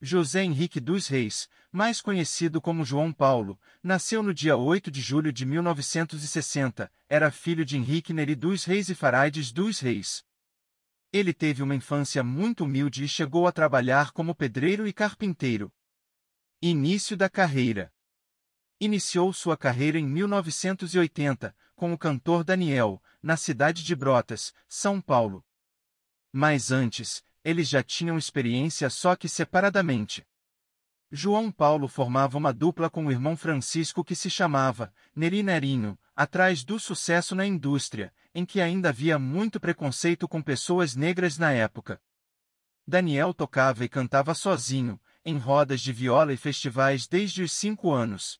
José Henrique dos Reis, mais conhecido como João Paulo, nasceu no dia 8 de julho de 1960, era filho de Henrique Neri dos Reis e Faraides dos Reis. Ele teve uma infância muito humilde e chegou a trabalhar como pedreiro e carpinteiro. Início da carreira Iniciou sua carreira em 1980, com o cantor Daniel, na cidade de Brotas, São Paulo. Mas antes, eles já tinham experiência só que separadamente. João Paulo formava uma dupla com o irmão Francisco que se chamava Neri Nerinho, atrás do sucesso na indústria, em que ainda havia muito preconceito com pessoas negras na época. Daniel tocava e cantava sozinho, em rodas de viola e festivais desde os cinco anos.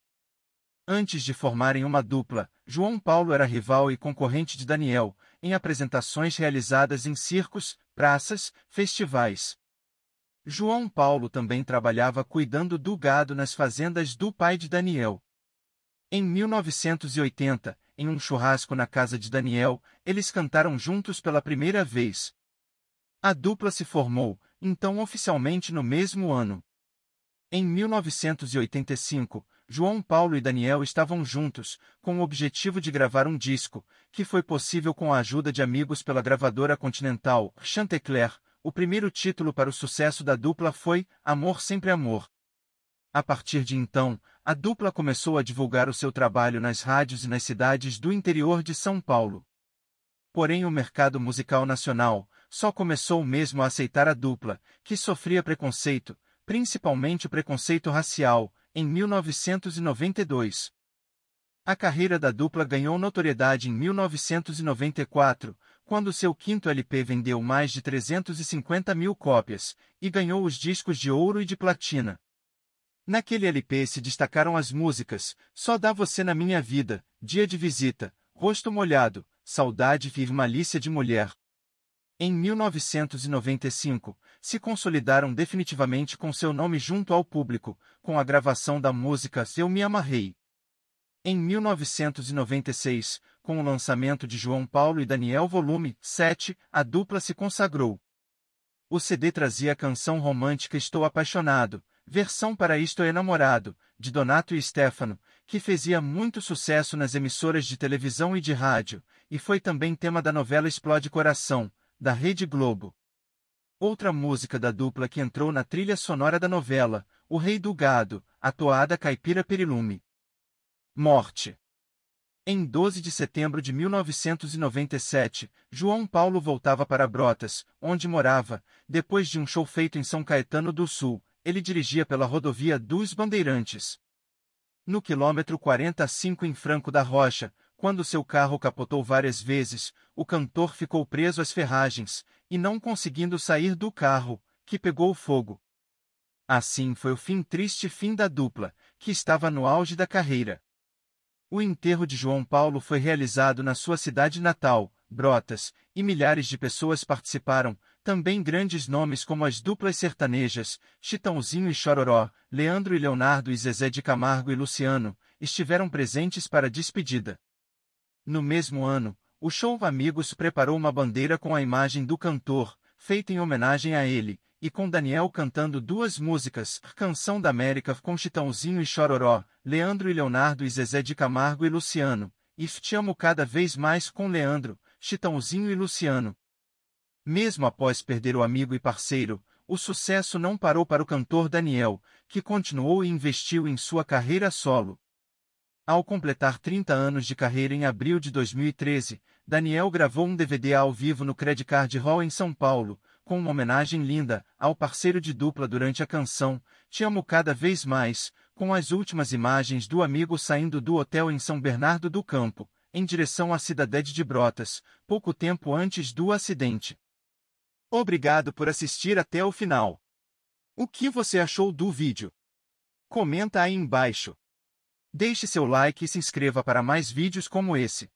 Antes de formarem uma dupla, João Paulo era rival e concorrente de Daniel, em apresentações realizadas em circos, praças, festivais. João Paulo também trabalhava cuidando do gado nas fazendas do pai de Daniel. Em 1980, em um churrasco na casa de Daniel, eles cantaram juntos pela primeira vez. A dupla se formou, então oficialmente no mesmo ano. Em 1985, João Paulo e Daniel estavam juntos, com o objetivo de gravar um disco, que foi possível com a ajuda de amigos pela gravadora continental Chantecler. O primeiro título para o sucesso da dupla foi Amor Sempre Amor. A partir de então, a dupla começou a divulgar o seu trabalho nas rádios e nas cidades do interior de São Paulo. Porém, o mercado musical nacional só começou mesmo a aceitar a dupla, que sofria preconceito, principalmente o preconceito racial, em 1992. A carreira da dupla ganhou notoriedade em 1994, quando seu quinto LP vendeu mais de 350 mil cópias, e ganhou os discos de ouro e de platina. Naquele LP se destacaram as músicas Só Dá Você na Minha Vida, Dia de Visita, Rosto Molhado, Saudade e Malícia de Mulher, em 1995, se consolidaram definitivamente com seu nome junto ao público, com a gravação da música Eu Me Amarrei. Em 1996, com o lançamento de João Paulo e Daniel Volume 7, a dupla se consagrou. O CD trazia a canção romântica Estou Apaixonado, versão para Isto é Namorado, de Donato e Stefano, que fazia muito sucesso nas emissoras de televisão e de rádio, e foi também tema da novela Explode Coração, da Rede Globo. Outra música da dupla que entrou na trilha sonora da novela, O Rei do Gado, a toada caipira Perilume. Morte. Em 12 de setembro de 1997, João Paulo voltava para Brotas, onde morava, depois de um show feito em São Caetano do Sul. Ele dirigia pela rodovia dos Bandeirantes. No quilômetro 45 em Franco da Rocha, quando seu carro capotou várias vezes, o cantor ficou preso às ferragens, e não conseguindo sair do carro, que pegou fogo. Assim foi o fim triste fim da dupla, que estava no auge da carreira. O enterro de João Paulo foi realizado na sua cidade natal, Brotas, e milhares de pessoas participaram, também grandes nomes como as duplas sertanejas, Chitãozinho e Chororó, Leandro e Leonardo e Zezé de Camargo e Luciano, estiveram presentes para a despedida. No mesmo ano, o show Amigos preparou uma bandeira com a imagem do cantor, feita em homenagem a ele, e com Daniel cantando duas músicas, Canção da América com Chitãozinho e Chororó, Leandro e Leonardo e Zezé de Camargo e Luciano, e Te Amo Cada Vez Mais com Leandro, Chitãozinho e Luciano. Mesmo após perder o amigo e parceiro, o sucesso não parou para o cantor Daniel, que continuou e investiu em sua carreira solo. Ao completar 30 anos de carreira em abril de 2013, Daniel gravou um DVD ao vivo no Credit Card Hall em São Paulo, com uma homenagem linda ao parceiro de dupla durante a canção Te Amo Cada Vez Mais, com as últimas imagens do amigo saindo do hotel em São Bernardo do Campo, em direção à cidade de Brotas, pouco tempo antes do acidente. Obrigado por assistir até o final. O que você achou do vídeo? Comenta aí embaixo. Deixe seu like e se inscreva para mais vídeos como esse.